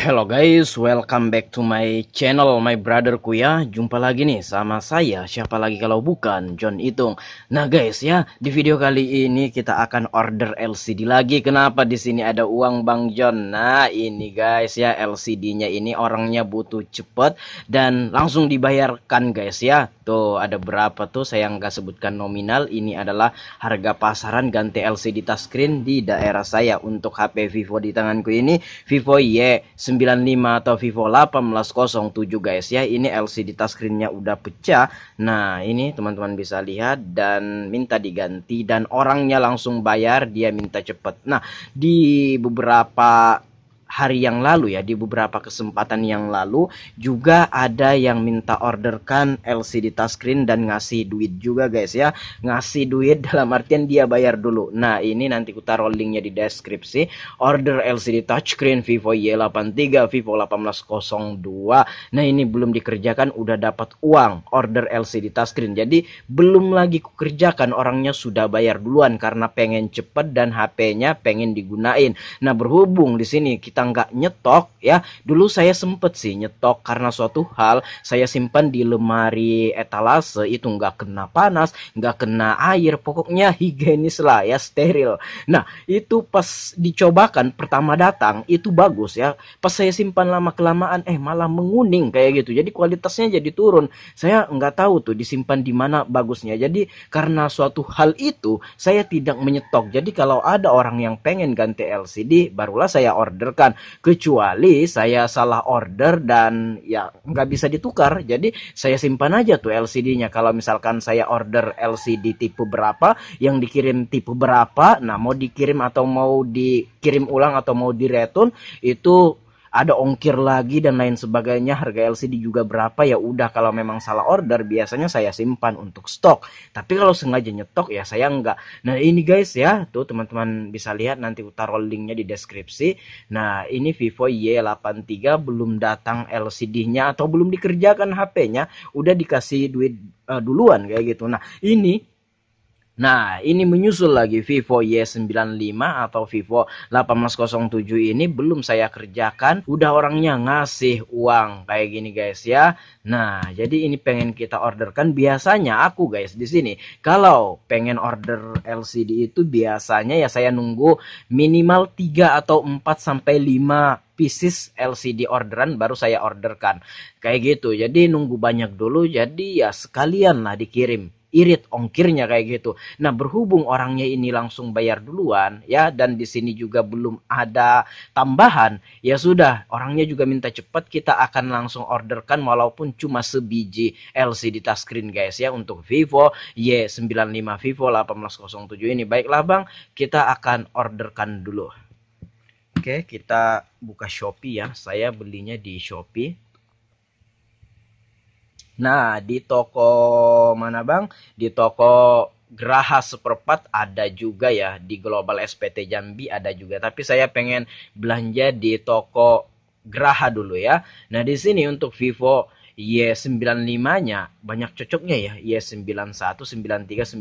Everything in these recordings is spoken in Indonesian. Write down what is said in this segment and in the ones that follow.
Hello guys, welcome back to my channel my brotherku ya Jumpa lagi nih sama saya, siapa lagi kalau bukan John Itung Nah guys ya, di video kali ini kita akan order LCD lagi Kenapa di sini ada uang Bang John Nah ini guys ya, LCD-nya ini orangnya butuh cepet Dan langsung dibayarkan guys ya Tuh ada berapa tuh, saya nggak sebutkan nominal Ini adalah harga pasaran ganti LCD touchscreen di daerah saya Untuk HP Vivo di tanganku ini, Vivo Y 95 atau Vivo 1807 guys ya. Ini LCD touchscreennya udah pecah. Nah ini teman-teman bisa lihat dan minta diganti dan orangnya langsung bayar dia minta cepet. Nah di beberapa hari yang lalu ya di beberapa kesempatan yang lalu juga ada yang minta orderkan LCD touchscreen dan ngasih duit juga guys ya ngasih duit dalam artian dia bayar dulu nah ini nanti kita rollingnya di deskripsi order LCD touchscreen Vivo Y83 Vivo 1802 nah ini belum dikerjakan udah dapat uang order LCD touchscreen jadi belum lagi ku kerjakan orangnya sudah bayar duluan karena pengen cepet dan HP-nya pengen digunain nah berhubung di sini kita kita nggak nyetok ya dulu saya sempet sih nyetok karena suatu hal saya simpan di lemari etalase itu nggak kena panas nggak kena air pokoknya higienis lah ya steril nah itu pas dicobakan pertama datang itu bagus ya pas saya simpan lama kelamaan eh malah menguning kayak gitu jadi kualitasnya jadi turun saya nggak tahu tuh disimpan di mana bagusnya jadi karena suatu hal itu saya tidak menyetok jadi kalau ada orang yang pengen ganti LCD barulah saya orderkan kecuali saya salah order dan ya nggak bisa ditukar jadi saya simpan aja tuh LCD-nya kalau misalkan saya order LCD tipe berapa yang dikirim tipe berapa nah mau dikirim atau mau dikirim ulang atau mau diretun itu ada ongkir lagi dan lain sebagainya harga LCD juga berapa ya udah kalau memang salah order biasanya saya simpan untuk stok tapi kalau sengaja nyetok ya saya enggak nah ini guys ya tuh teman-teman bisa lihat nanti utar linknya di deskripsi nah ini Vivo Y83 belum datang LCD-nya atau belum dikerjakan HP-nya udah dikasih duit uh, duluan kayak gitu nah ini Nah, ini menyusul lagi Vivo Y95 atau Vivo 807 ini belum saya kerjakan, udah orangnya ngasih uang kayak gini guys ya. Nah, jadi ini pengen kita orderkan biasanya aku guys di sini kalau pengen order LCD itu biasanya ya saya nunggu minimal 3 atau 4 sampai 5 pieces LCD orderan baru saya orderkan. Kayak gitu. Jadi nunggu banyak dulu jadi ya sekalian lah dikirim irit ongkirnya kayak gitu. Nah, berhubung orangnya ini langsung bayar duluan ya dan di sini juga belum ada tambahan, ya sudah, orangnya juga minta cepat kita akan langsung orderkan walaupun cuma sebiji LCD touchscreen guys ya untuk Vivo Y95 Vivo 1807 ini. Baiklah Bang, kita akan orderkan dulu. Oke, kita buka Shopee ya. Saya belinya di Shopee. Nah, di toko mana Bang? Di toko Graha Superpat ada juga ya di Global SPT Jambi ada juga tapi saya pengen belanja di toko Graha dulu ya. Nah, di sini untuk Vivo Y95-nya banyak cocoknya ya. Y91, 93, 95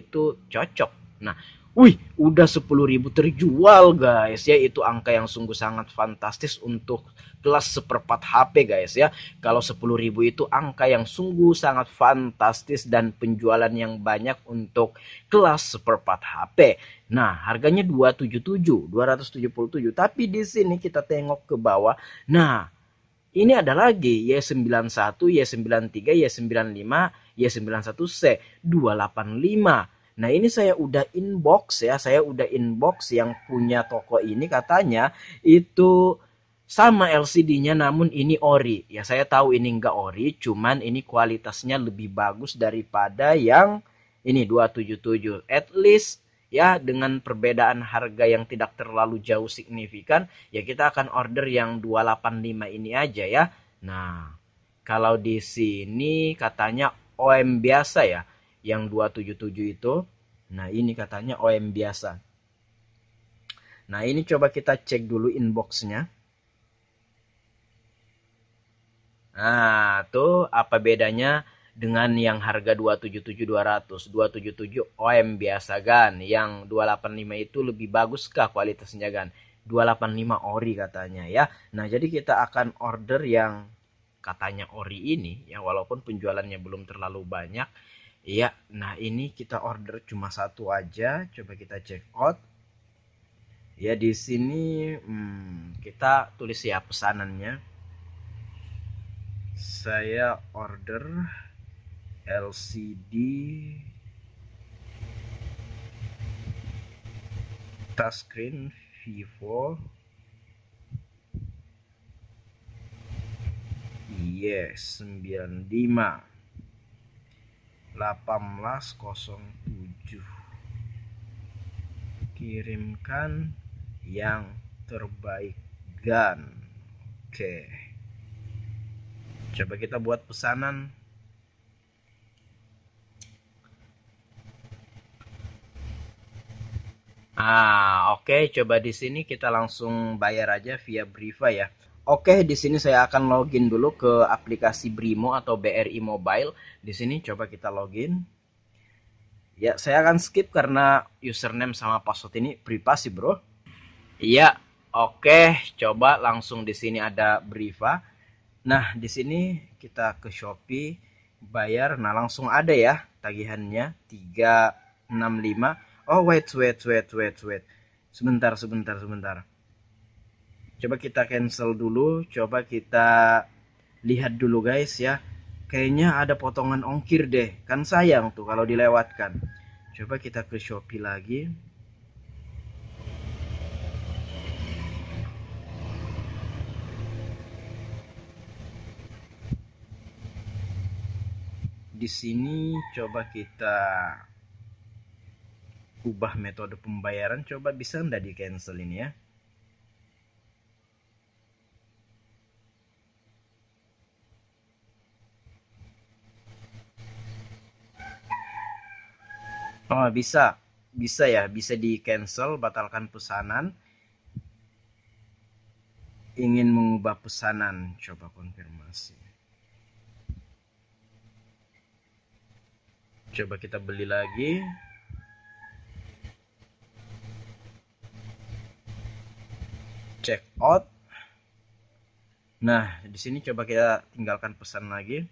itu cocok. Nah, Wih, udah ribu terjual guys ya. Itu angka yang sungguh sangat fantastis untuk kelas seperempat HP guys ya. Kalau ribu itu angka yang sungguh sangat fantastis dan penjualan yang banyak untuk kelas seperempat HP. Nah, harganya 277, 277. Tapi di sini kita tengok ke bawah. Nah, ini ada lagi Y91, Y93, Y95, Y91C, 285. Nah ini saya udah inbox ya, saya udah inbox yang punya toko ini katanya itu sama LCD-nya namun ini ori. Ya saya tahu ini nggak ori, cuman ini kualitasnya lebih bagus daripada yang ini 277. At least ya dengan perbedaan harga yang tidak terlalu jauh signifikan, ya kita akan order yang 285 ini aja ya. Nah, kalau di sini katanya OM biasa ya yang 277 itu. Nah, ini katanya OM biasa. Nah, ini coba kita cek dulu inboxnya. Nah, tuh apa bedanya dengan yang harga 277 200 277 OM biasa kan. Yang 285 itu lebih bagus kah kualitasnya kan? 285 ori katanya ya. Nah, jadi kita akan order yang katanya ori ini ya walaupun penjualannya belum terlalu banyak Iya, nah ini kita order cuma satu aja. Coba kita check out. Ya di sini hmm, kita tulis ya pesanannya. Saya order LCD touchscreen Vivo. Yes, 95. 1807 kirimkan yang terbaik gan oke coba kita buat pesanan ah oke coba di sini kita langsung bayar aja via Briva ya Oke, di sini saya akan login dulu ke aplikasi Brimo atau BRI Mobile. Di sini coba kita login. Ya, saya akan skip karena username sama password ini privasi, Bro. Iya, oke, coba langsung di sini ada Briva. Nah, di sini kita ke Shopee bayar. Nah, langsung ada ya tagihannya 365. Oh, wait, wait, wait, wait, wait. Sebentar, sebentar, sebentar coba kita cancel dulu coba kita lihat dulu guys ya kayaknya ada potongan ongkir deh kan sayang tuh kalau dilewatkan coba kita ke Shopee lagi di sini coba kita ubah metode pembayaran coba bisa nggak di cancel ini ya Oh bisa, bisa ya, bisa di cancel, batalkan pesanan. Ingin mengubah pesanan, coba konfirmasi. Coba kita beli lagi. Check out. Nah, di sini coba kita tinggalkan pesan lagi.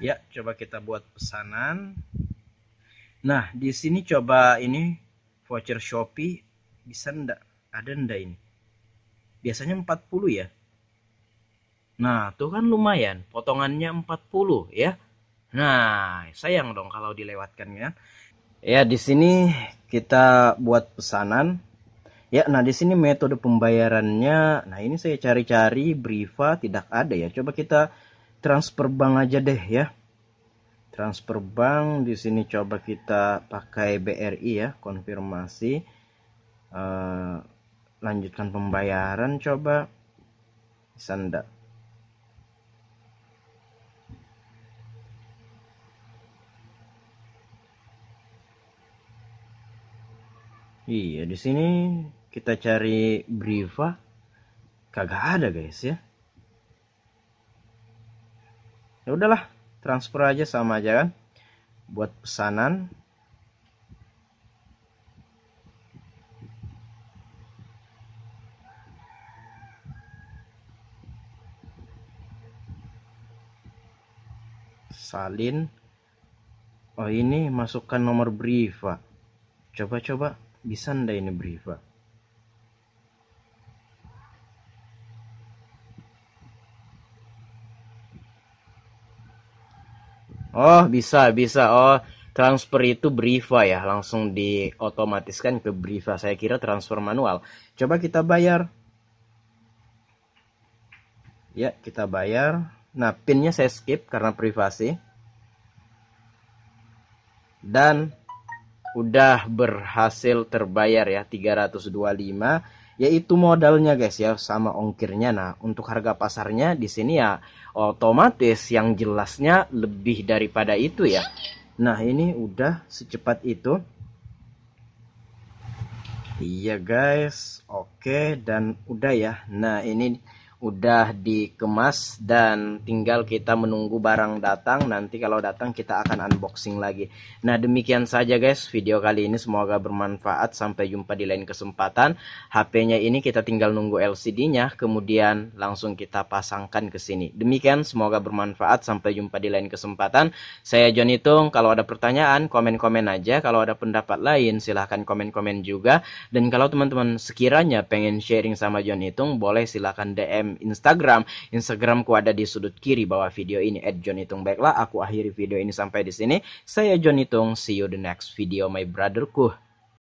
Ya, coba kita buat pesanan. Nah, di sini coba ini voucher Shopee bisa ndak? Ada ndak ini? Biasanya 40 ya. Nah, tuh kan lumayan, potongannya 40 ya. Nah, sayang dong kalau dilewatkan ya. Ya, di sini kita buat pesanan. Ya, nah di sini metode pembayarannya. Nah, ini saya cari-cari Briva tidak ada ya. Coba kita transfer bank aja deh ya transfer bank di sini coba kita pakai BRI ya konfirmasi uh, lanjutkan pembayaran coba bisa enggak Iya, di sini kita cari Briva kagak ada guys ya ya udahlah transfer aja sama aja kan buat pesanan salin oh ini masukkan nomor brief coba-coba bisa ndak ini Briva Oh, bisa, bisa. Oh, transfer itu Briva ya, langsung diotomatiskan ke Briva. Saya kira transfer manual. Coba kita bayar. Ya, kita bayar. Nah, pinnya saya skip karena privasi. Dan udah berhasil terbayar ya 325 yaitu modalnya guys ya sama ongkirnya. Nah, untuk harga pasarnya di sini ya otomatis yang jelasnya lebih daripada itu ya. Nah, ini udah secepat itu. Iya guys, oke dan udah ya. Nah, ini udah dikemas dan tinggal kita menunggu barang datang nanti kalau datang kita akan unboxing lagi nah demikian saja guys video kali ini semoga bermanfaat sampai jumpa di lain kesempatan HP-nya ini kita tinggal nunggu LCD-nya kemudian langsung kita pasangkan ke sini demikian semoga bermanfaat sampai jumpa di lain kesempatan saya John Hitung kalau ada pertanyaan komen-komen aja kalau ada pendapat lain silahkan komen-komen juga dan kalau teman-teman sekiranya pengen sharing sama John Hitung boleh silahkan DM Instagram. Instagramku ada di sudut kiri bawah video ini. At John Baiklah, aku akhiri video ini sampai di sini. Saya Jonitung. See you the next video, my brotherku.